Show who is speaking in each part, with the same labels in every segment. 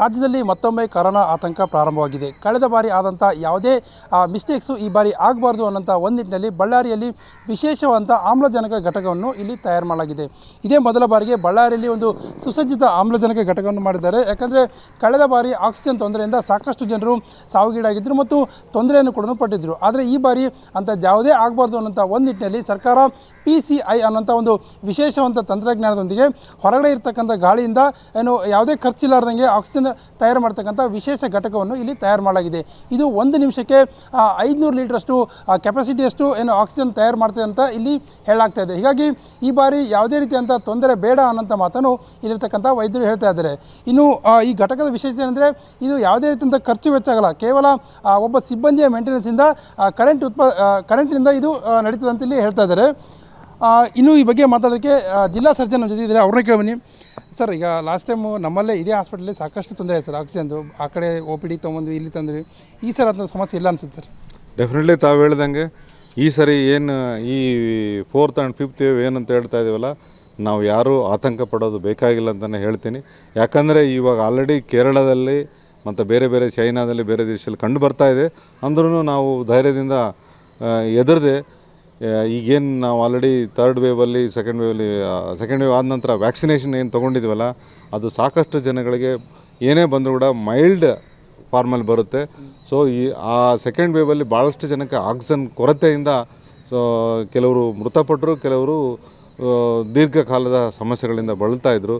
Speaker 1: ರಾಜ್ಯದಲ್ಲಿ ಮತ್ತೊಮ್ಮೆ ಕರೋನಾ ಆತಂಕ ಪ್ರಾರಂಭವಾಗಿದೆ ಕಳೆದ ಬಾರಿ ಆದಂಥ ಯಾವುದೇ ಮಿಸ್ಟೇಕ್ಸು ಈ ಬಾರಿ ಆಗಬಾರ್ದು ಅನ್ನೋಂಥ ಒಂದು ನಿಟ್ಟಿನಲ್ಲಿ ಬಳ್ಳಾರಿಯಲ್ಲಿ ವಿಶೇಷವಾದಂಥ ಆಮ್ಲಜನಕ ಘಟಕವನ್ನು ಇಲ್ಲಿ ತಯಾರು ಮಾಡಲಾಗಿದೆ ಇದೇ ಮೊದಲ ಬಾರಿಗೆ ಬಳ್ಳಾರಿಯಲ್ಲಿ ಒಂದು ಸುಸಜ್ಜಿತ ಆಮ್ಲಜನಕ ಘಟಕವನ್ನು ಮಾಡಿದ್ದಾರೆ ಯಾಕಂದರೆ ಕಳೆದ ಬಾರಿ ಆಕ್ಸಿಜನ್ ತೊಂದರೆಯಿಂದ ಸಾಕಷ್ಟು ಜನರು ಸಾವಿಗೀಡಾಗಿದ್ದರು ಮತ್ತು ತೊಂದರೆಯನ್ನು ಕೂಡ ಪಟ್ಟಿದ್ದರು ಆದರೆ ಈ ಬಾರಿ ಅಂಥದ್ದು ಯಾವುದೇ ಆಗಬಾರ್ದು ಅನ್ನೋಂಥ ಒಂದು ನಿಟ್ಟಿನಲ್ಲಿ ಸರ್ಕಾರ ಪಿ ಸಿ ಐ ಅನ್ನೋಂಥ ಒಂದು ವಿಶೇಷವಂಥ ತಂತ್ರಜ್ಞಾನದೊಂದಿಗೆ ಹೊರಗಡೆ ಇರತಕ್ಕಂಥ ಗಾಳಿಯಿಂದ ಏನು ಯಾವುದೇ ಖರ್ಚಿಲ್ಲಾರ್ದಂಗೆ ಆಕ್ಸಿಜನ್ ತಯಾರು ಮಾಡ್ತಕ್ಕಂಥ ವಿಶೇಷ ಘಟಕವನ್ನು ಇಲ್ಲಿ ತಯಾರು ಮಾಡಲಾಗಿದೆ ಇದು ಒಂದು ನಿಮಿಷಕ್ಕೆ ಐದುನೂರು ಲೀಟ್ರಷ್ಟು ಕೆಪಾಸಿಟಿಯಷ್ಟು ಏನು ಆಕ್ಸಿಜನ್ ತಯಾರು ಮಾಡ್ತದೆ ಅಂತ ಇಲ್ಲಿ ಹೇಳಲಾಗ್ತಾ ಇದೆ ಹೀಗಾಗಿ ಈ ಬಾರಿ ಯಾವುದೇ ರೀತಿಯಂಥ ತೊಂದರೆ ಬೇಡ ಅನ್ನೋಂಥ ಮಾತನ್ನು ಇಲ್ಲಿರ್ತಕ್ಕಂಥ ವೈದ್ಯರು ಹೇಳ್ತಾ ಇದ್ದಾರೆ ಇನ್ನು ಈ ಘಟಕದ ವಿಶೇಷತೆ ಏನಂದರೆ ಇದು ಯಾವುದೇ ರೀತಿಯಂಥ ಖರ್ಚು ಆಗಲ್ಲ ಕೇವಲ ಒಬ್ಬ ಸಿಬ್ಬಂದಿಯ ಮೇಂಟೆನೆನ್ಸಿಂದ ಕರೆಂಟ್ ಉತ್ಪ ಕರೆಂಟಿನಿಂದ ಇದು ಅಂತ ಇಲ್ಲಿ ಹೇಳ್ತಾ ಇದ್ದಾರೆ ಇನ್ನು ಈ ಬಗ್ಗೆ ಮಾತಾಡೋದಕ್ಕೆ ಜಿಲ್ಲಾ ಸರ್ಜನ್ ನಮ್ಮ ಜೊತೆ ಇದ್ದರೆ ಅವ್ರನ್ನೇ ಕೇಳಬನ್ನಿ ಸರ್ ಈಗ ಲಾಸ್ಟ್ ಟೈಮು ನಮ್ಮಲ್ಲೇ ಇದೇ ಹಾಸ್ಪಿಟಲಲ್ಲಿ ಸಾಕಷ್ಟು ತೊಂದರೆ ಆಯ್ತು ಸರ್ ಆಕ್ಸಿಜನ್ದು ಆ ಕಡೆ ಒ ಪಿ ಡಿ ತೊಗೊಂಡು ಇಲ್ಲಿ ತಂದ್ವಿ ಈ ಸರ್ ಅದನ್ನ ಸಮಸ್ಯೆ ಇಲ್ಲ ಅನ್ಸುತ್ತೆ ಸರ್
Speaker 2: ಡೆಫಿನೆಟ್ಲಿ ತಾವು ಹೇಳ್ದಂಗೆ ಈ ಸರಿ ಏನು ಈ ಫೋರ್ತ್ ಆ್ಯಂಡ್ ಫಿಫ್ತ್ ವೇವ್ ಏನಂತ ಹೇಳ್ತಾ ಇದೀವಲ್ಲ ನಾವು ಯಾರೂ ಆತಂಕ ಪಡೋದು ಬೇಕಾಗಿಲ್ಲ ಅಂತಲೇ ಹೇಳ್ತೀನಿ ಯಾಕಂದರೆ ಇವಾಗ ಆಲ್ರೆಡಿ ಕೇರಳದಲ್ಲಿ ಮತ್ತು ಬೇರೆ ಬೇರೆ ಚೈನಾದಲ್ಲಿ ಬೇರೆ ದೇಶದಲ್ಲಿ ಕಂಡು ಬರ್ತಾ ಇದೆ ಅಂದ್ರೂ ನಾವು ಧೈರ್ಯದಿಂದ ಎದುರದೆ ಈಗೇನು ನಾವು ಆಲ್ರೆಡಿ ತರ್ಡ್ ವೇವಲ್ಲಿ ಸೆಕೆಂಡ್ ವೇವಲ್ಲಿ ಸೆಕೆಂಡ್ ವೇವ್ ಆದ ನಂತರ ವ್ಯಾಕ್ಸಿನೇಷನ್ ಏನು ತೊಗೊಂಡಿದ್ದೀವಲ್ಲ ಅದು ಸಾಕಷ್ಟು ಜನಗಳಿಗೆ ಏನೇ ಬಂದರೂ ಕೂಡ ಮೈಲ್ಡ್ ಫಾರ್ಮಲ್ಲಿ ಬರುತ್ತೆ ಸೊ ಈ ಆ ಸೆಕೆಂಡ್ ವೇವಲ್ಲಿ ಭಾಳಷ್ಟು ಜನಕ್ಕೆ ಆಕ್ಸಿಜನ್ ಕೊರತೆಯಿಂದ ಸೊ ಕೆಲವರು ಮೃತಪಟ್ಟರು ಕೆಲವರು ದೀರ್ಘಕಾಲದ ಸಮಸ್ಯೆಗಳಿಂದ ಬಳಲ್ತಾ ಇದ್ದರು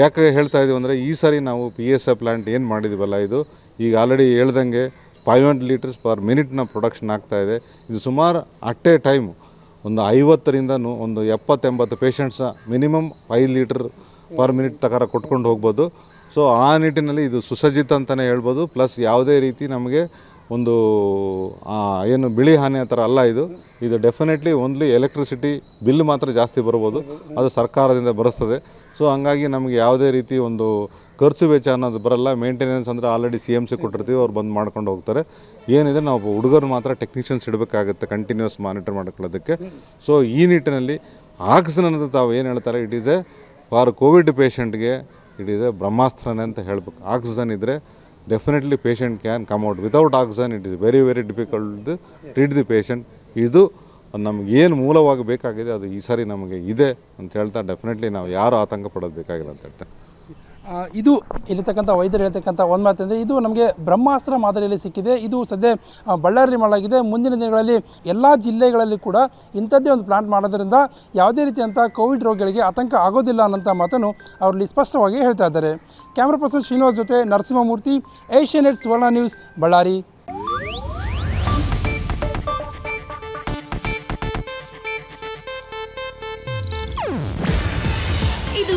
Speaker 2: ಯಾಕೆ ಹೇಳ್ತಾ ಇದ್ದೀವಿ ಅಂದರೆ ಈ ಸಾರಿ ನಾವು ಪಿ ಎಸ್ ಎ ಪ್ಲ್ಯಾಂಟ್ ಏನು ಮಾಡಿದೀವಲ್ಲ ಇದು ಈಗ ಆಲ್ರೆಡಿ ಹೇಳ್ದಂಗೆ ಫೈವ್ ಹಂಡ್ರೆಡ್ ಲೀಟರ್ಸ್ ಪರ್ ಮಿನಿಟ್ನ ಪ್ರೊಡಕ್ಷನ್ ಆಗ್ತಾ ಇದೆ ಇದು ಸುಮಾರು ಅಟ್ ಎ ಟೈಮ್ ಒಂದು ಐವತ್ತರಿಂದ ಒಂದು ಎಪ್ಪತ್ತೆಂಬತ್ತು patients minimum five litre per minute ತಕರ ಕೊಟ್ಕೊಂಡು ಹೋಗ್ಬೋದು ಸೊ ಆ ನಿಟ್ಟಿನಲ್ಲಿ ಇದು ಸುಸಜ್ಜಿತ ಅಂತಲೇ ಹೇಳ್ಬೋದು ಪ್ಲಸ್ ಯಾವುದೇ ರೀತಿ ನಮಗೆ ಒಂದು ಏನು ಬಿಳಿ ಹಾನಿ ಆ ಥರ ಅಲ್ಲ ಇದು ಇದು ಡೆಫಿನೆಟ್ಲಿ ಓನ್ಲಿ ಎಲೆಕ್ಟ್ರಿಸಿಟಿ ಬಿಲ್ ಮಾತ್ರ ಜಾಸ್ತಿ ಬರ್ಬೋದು ಅದು ಸರ್ಕಾರದಿಂದ ಬರೆಸ್ತದೆ ಸೊ ಹಂಗಾಗಿ ನಮಗೆ ಯಾವುದೇ ರೀತಿ ಒಂದು ಖರ್ಚು ವೆಚ್ಚ ಅನ್ನೋದು ಬರಲ್ಲ ಮೇಂಟೆನೆನ್ಸ್ ಅಂದರೆ ಆಲ್ರೆಡಿ ಸಿ ಎಮ್ ಸಿ ಕೊಟ್ಟಿರ್ತೀವಿ ಅವ್ರು ಬಂದು ಮಾಡ್ಕೊಂಡು ಹೋಗ್ತಾರೆ ಏನಿದೆ ನಾವು ಹುಡುಗರು ಮಾತ್ರ ಟೆಕ್ನಿಷಿಯನ್ಸ್ ಇಡಬೇಕಾಗುತ್ತೆ ಕಂಟಿನ್ಯೂಸ್ ಮಾನಿಟರ್ ಮಾಡ್ಕೊಳ್ಳೋದಕ್ಕೆ ಸೊ ಈ ನಿಟ್ಟಿನಲ್ಲಿ ಆಕ್ಸಿಜನ್ ಅಂತ ತಾವು ಏನು ಹೇಳ್ತಾರೆ it is a for COVID ಪೇಷಂಟ್ಗೆ ಇಟ್ ಈಸ್ ಎ ಬ್ರಹ್ಮಾಸ್ತ್ರನೇ ಅಂತ ಹೇಳ್ಬೇಕು ಆಕ್ಸಿಜನ್ ಇದ್ದರೆ definitely patient can come out without oxygen it is very very difficult treat the patient ಇದು ನಮಗೇನು ಮೂಲವಾಗಿ ಬೇಕಾಗಿದೆ ಅದು ಈ ಸಾರಿ ನಮಗೆ ಇದೆ ಅಂತ ಹೇಳ್ತಾ ಡೆಫಿನೆಟ್ಲಿ ನಾವು ಯಾರು ಆತಂಕ ಪಡೋದು ಬೇಕಾಗಿಲ್ಲ ಅಂತ ಹೇಳ್ತಾರೆ
Speaker 1: ಇದು ಇಲ್ಲಿರ್ತಕ್ಕಂಥ ವೈದ್ಯರು ಹೇಳ್ತಕ್ಕಂಥ ಒಂದು ಮಾತಿದೆ ಇದು ನಮಗೆ ಬ್ರಹ್ಮಾಸ್ತ್ರ ಮಾದರಿಯಲ್ಲಿ ಸಿಕ್ಕಿದೆ ಇದು ಸದ್ಯ ಬಳ್ಳಾರಿ ಮಾಡಲಾಗಿದೆ ಮುಂದಿನ ದಿನಗಳಲ್ಲಿ ಎಲ್ಲ ಜಿಲ್ಲೆಗಳಲ್ಲಿ ಕೂಡ ಇಂಥದ್ದೇ ಒಂದು ಪ್ಲಾಂಟ್ ಮಾಡೋದರಿಂದ ಯಾವುದೇ ರೀತಿಯಂಥ ಕೋವಿಡ್ ರೋಗಿಗಳಿಗೆ ಆತಂಕ ಆಗೋದಿಲ್ಲ ಅನ್ನೋಂಥ ಮಾತನ್ನು ಅವರಲ್ಲಿ ಸ್ಪಷ್ಟವಾಗಿ ಹೇಳ್ತಾ ಇದ್ದಾರೆ ಕ್ಯಾಮ್ರಾ ಪರ್ಸನ್ ಶ್ರೀನಿವಾಸ್ ಜೊತೆ ನರಸಿಂಹಮೂರ್ತಿ ಏಷ್ಯನ್ ಎಡ್ಸ್ ಸುವರ್ಣ ನ್ಯೂಸ್ ಬಳ್ಳಾರಿ ಇದು